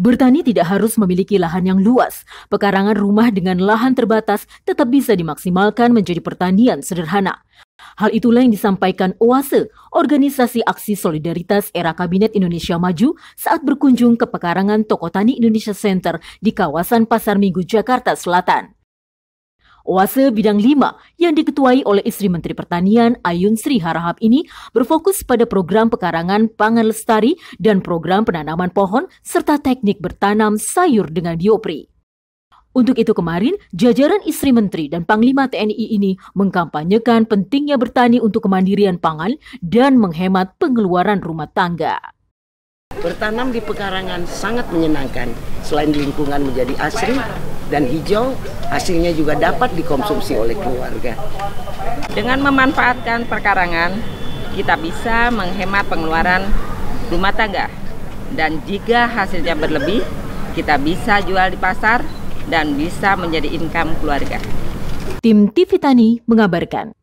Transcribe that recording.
Bertani tidak harus memiliki lahan yang luas. Pekarangan rumah dengan lahan terbatas tetap bisa dimaksimalkan menjadi pertanian sederhana. Hal itulah yang disampaikan OASE, Organisasi Aksi Solidaritas Era Kabinet Indonesia Maju saat berkunjung ke pekarangan Toko Tani Indonesia Center di kawasan Pasar Minggu, Jakarta Selatan. Oase Bidang 5 yang diketuai oleh istri Menteri Pertanian Ayun Sri Harahap ini berfokus pada program pekarangan pangan lestari dan program penanaman pohon serta teknik bertanam sayur dengan biopri. Untuk itu kemarin, jajaran istri menteri dan Panglima TNI ini mengkampanyekan pentingnya bertani untuk kemandirian pangan dan menghemat pengeluaran rumah tangga. Bertanam di pekarangan sangat menyenangkan. Selain lingkungan menjadi asri dan hijau, hasilnya juga dapat dikonsumsi oleh keluarga. Dengan memanfaatkan perkarangan, kita bisa menghemat pengeluaran rumah tangga. Dan jika hasilnya berlebih, kita bisa jual di pasar dan bisa menjadi income keluarga. Tim TV Tani mengabarkan.